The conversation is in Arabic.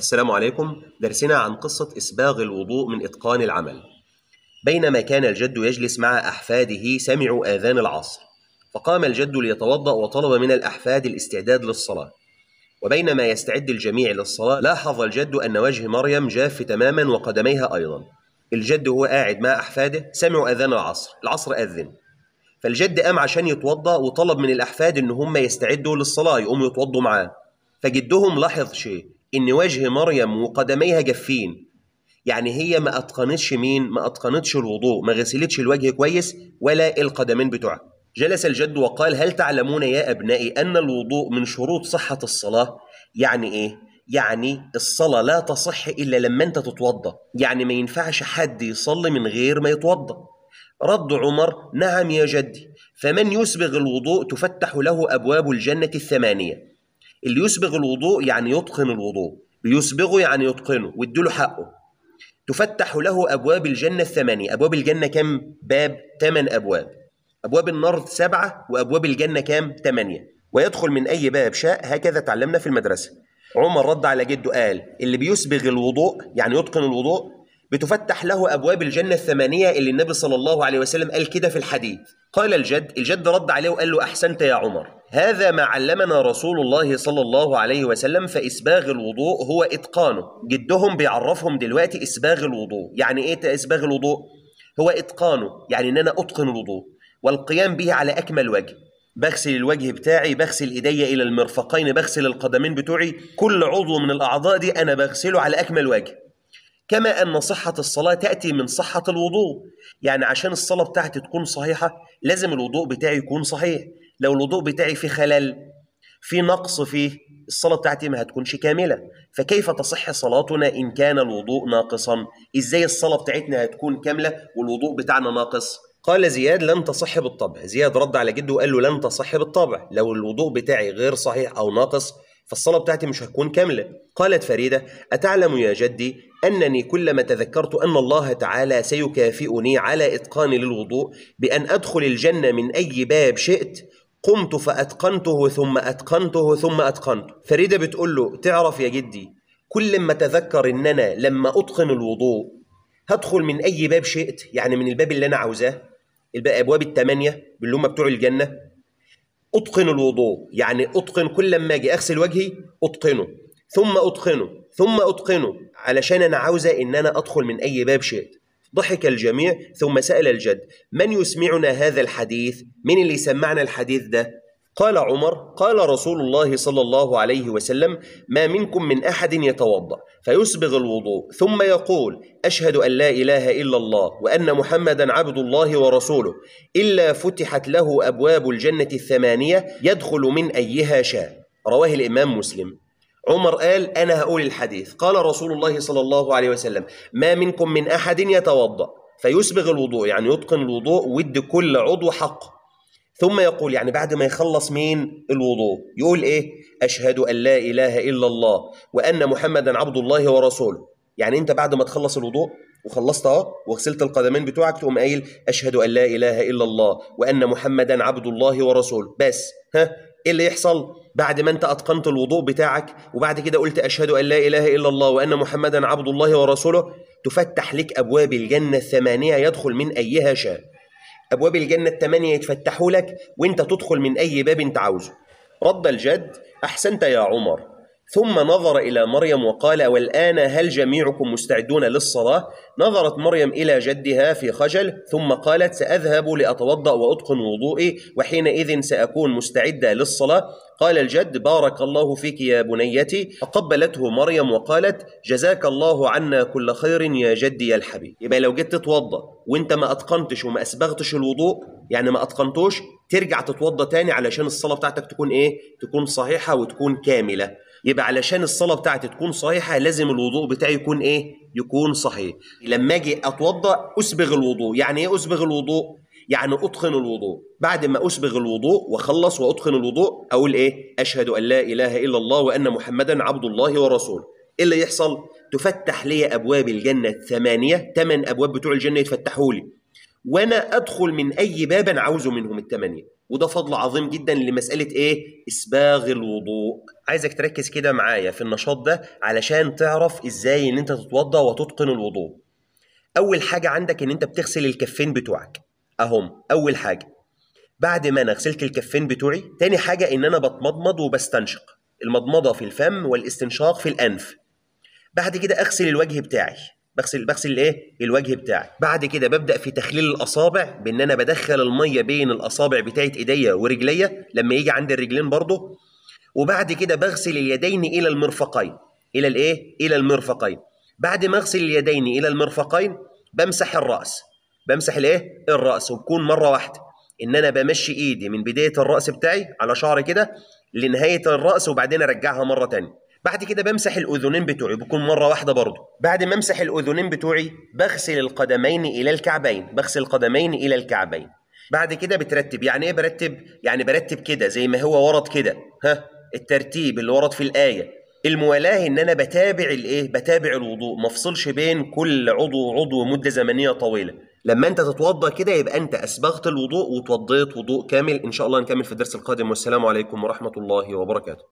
السلام عليكم درسنا عن قصة إسباغ الوضوء من إتقان العمل بينما كان الجد يجلس مع أحفاده سمعوا آذان العصر فقام الجد ليتوضأ وطلب من الأحفاد الاستعداد للصلاة وبينما يستعد الجميع للصلاة لاحظ الجد أن وجه مريم جاف تماما وقدميها أيضا الجد هو قاعد مع أحفاده سمعوا أذان العصر العصر أذن فالجد قام عشان يتوضأ وطلب من الأحفاد إن هم يستعدوا للصلاة يقوموا يتوضوا معاه فجدهم لاحظ شيء ان وجه مريم وقدميها جافين يعني هي ما اتقنتش مين ما اتقنتش الوضوء ما غسلتش الوجه كويس ولا القدمين بتوعها جلس الجد وقال هل تعلمون يا ابنائي ان الوضوء من شروط صحه الصلاه يعني ايه يعني الصلاة لا تصح إلا لما أنت تتوضأ يعني ما ينفعش حد يصلي من غير ما يتوضأ رد عمر نعم يا جدي فمن يسبغ الوضوء تفتح له أبواب الجنة الثمانية اللي يسبغ الوضوء يعني يتقن الوضوء يسبغه يعني يتقنه واديله حقه تفتح له ابواب الجنه الثمانيه ابواب الجنه كام باب ثمان ابواب ابواب النار سبعه وابواب الجنه كام ثمانيه ويدخل من اي باب شاء هكذا تعلمنا في المدرسه عمر رد على جده قال اللي بيسبغ الوضوء يعني يتقن الوضوء بتفتح له ابواب الجنه الثمانيه اللي النبي صلى الله عليه وسلم قال كده في الحديث قال الجد الجد رد عليه وقال له احسنت يا عمر هذا ما علمنا رسول الله صلى الله عليه وسلم فإسباغ الوضوء هو إتقانه جدهم بيعرفهم دلوقتي إسباغ الوضوء يعني إيه إسباغ الوضوء؟ هو إتقانه يعني إن أنا أتقن الوضوء والقيام به على أكمل وجه بغسل الوجه بتاعي بغسل إيدي إلى المرفقين بغسل القدمين بتوعي كل عضو من الأعضاء دي أنا بغسله على أكمل وجه كما أن صحة الصلاة تأتي من صحة الوضوء يعني عشان الصلاة بتاعتي تكون صحيحة لازم الوضوء بتاعي يكون صحيح لو الوضوء بتاعي فيه خلل في نقص فيه الصلاة بتاعتي ما هتكونش كاملة فكيف تصح صلاتنا إن كان الوضوء ناقصا إزاي الصلاة بتاعتنا هتكون كاملة والوضوء بتاعنا ناقص قال زياد لن تصح بالطبع زياد رد على جده وقال له لن تصح بالطبع لو الوضوء بتاعي غير صحيح أو ناقص فالصلاة بتاعتي مش هتكون كاملة قالت فريدة أتعلم يا جدي أنني كلما تذكرت أن الله تعالى سيكافئني على إتقاني للوضوء بأن أدخل الجنة من أي باب شئت قمت فأتقنته ثم أتقنته ثم أتقنته فريدة بتقول له تعرف يا جدي كل ما تذكر إن أنا لما أتقن الوضوء هدخل من أي باب شئت يعني من الباب اللي أنا عاوزاه أبواب التمانية اللي هم بتوع الجنة أتقن الوضوء يعني أتقن كل ما أجي أغسل وجهي أتقنه ثم أتقنه ثم أتقنه علشان أنا عاوزة إن أنا أدخل من أي باب شئت ضحك الجميع ثم سأل الجد من يسمعنا هذا الحديث من اللي سمعنا الحديث ده قال عمر قال رسول الله صلى الله عليه وسلم ما منكم من أحد يتوضأ فيسبغ الوضوء ثم يقول أشهد أن لا إله إلا الله وأن محمدا عبد الله ورسوله إلا فتحت له أبواب الجنة الثمانية يدخل من أيها شاء رواه الإمام مسلم عمر قال أنا هقول الحديث قال رسول الله صلى الله عليه وسلم ما منكم من أحد يتوضأ فيسبغ الوضوء يعني يتقن الوضوء ود كل عضو حقه ثم يقول يعني بعد ما يخلص مين الوضوء يقول ايه اشهد ان لا اله الا الله وان محمدا عبد الله ورسوله يعني انت بعد ما تخلص الوضوء وخلصت اهو وغسلت القدمين بتوعك تقوم قايل اشهد ان لا اله الا الله وان محمدا عبد الله ورسوله بس ها ايه اللي يحصل بعد ما انت اتقنت الوضوء بتاعك وبعد كده قلت اشهد ان لا اله الا الله وان محمدا عبد الله ورسوله تفتح لك ابواب الجنه الثمانيه يدخل من ايها شاء ابواب الجنه الثمانيه يتفتحوا لك وانت تدخل من اي باب انت عاوزه رد الجد احسنت يا عمر ثم نظر إلى مريم وقال والآن هل جميعكم مستعدون للصلاة؟ نظرت مريم إلى جدها في خجل ثم قالت سأذهب لأتوضأ وأتقن وضوئي وحينئذ سأكون مستعدة للصلاة قال الجد بارك الله فيك يا بنيتي فقبلته مريم وقالت جزاك الله عنا كل خير يا جدي يا الحبيب يبقى لو جيت تتوضأ وانت ما أتقنتش وما أسبغتش الوضوء يعني ما اتقنتوش ترجع تتوضى تاني علشان الصلاه بتاعتك تكون ايه تكون صحيحه وتكون كامله يبقى علشان الصلاه بتاعتي تكون صحيحه لازم الوضوء بتاعي يكون ايه يكون صحيح لما اجي اتوضى اسبغ الوضوء يعني ايه اسبغ الوضوء يعني اتقن الوضوء بعد ما اسبغ الوضوء واخلص واتقن الوضوء اقول ايه اشهد ان لا اله الا الله وان محمدا عبد الله ورسوله ايه اللي يحصل تفتح لي ابواب الجنه ثمانيه ثمان ابواب بتوع الجنه يتفتحوا لي وانا ادخل من اي باب انا عاوزه منهم الثمانيه وده فضل عظيم جدا لمساله ايه اسباغ الوضوء عايزك تركز كده معايا في النشاط ده علشان تعرف ازاي ان انت تتوضا وتتقن الوضوء اول حاجه عندك ان انت بتغسل الكفين بتوعك اهم اول حاجه بعد ما انا غسلت الكفين بتوعي تاني حاجه ان انا بتمضمض وبستنشق المضمضه في الفم والاستنشاق في الانف بعد كده اغسل الوجه بتاعي بغسل بغسل الايه الوجه بتاعي بعد كده ببدا في تخليل الاصابع بان انا بدخل الميه بين الاصابع بتاعه ايديا ورجليا لما يجي عند الرجلين برضه وبعد كده بغسل اليدين الى المرفقين الى الايه الى المرفقين بعد ما اغسل اليدين الى المرفقين بمسح الراس بمسح الايه الراس وبكون مره واحده ان انا بمشي ايدي من بدايه الراس بتاعي على شعري كده لنهايه الراس وبعدين ارجعها مره ثانيه بعد كده بمسح الاذنين بتوعي بكون مره واحده برضه بعد ما امسح الاذنين بتوعي بغسل القدمين الى الكعبين بغسل القدمين الى الكعبين بعد كده بترتب يعني ايه برتب يعني برتب كده زي ما هو ورد كده ها الترتيب اللي ورد في الايه الموالاه ان انا بتابع الايه بتابع الوضوء ما افصلش بين كل عضو عضو مده زمنيه طويله لما انت تتوضا كده يبقى انت اسبغت الوضوء وتوضيت وضوء كامل ان شاء الله نكمل في الدرس القادم والسلام عليكم ورحمه الله وبركاته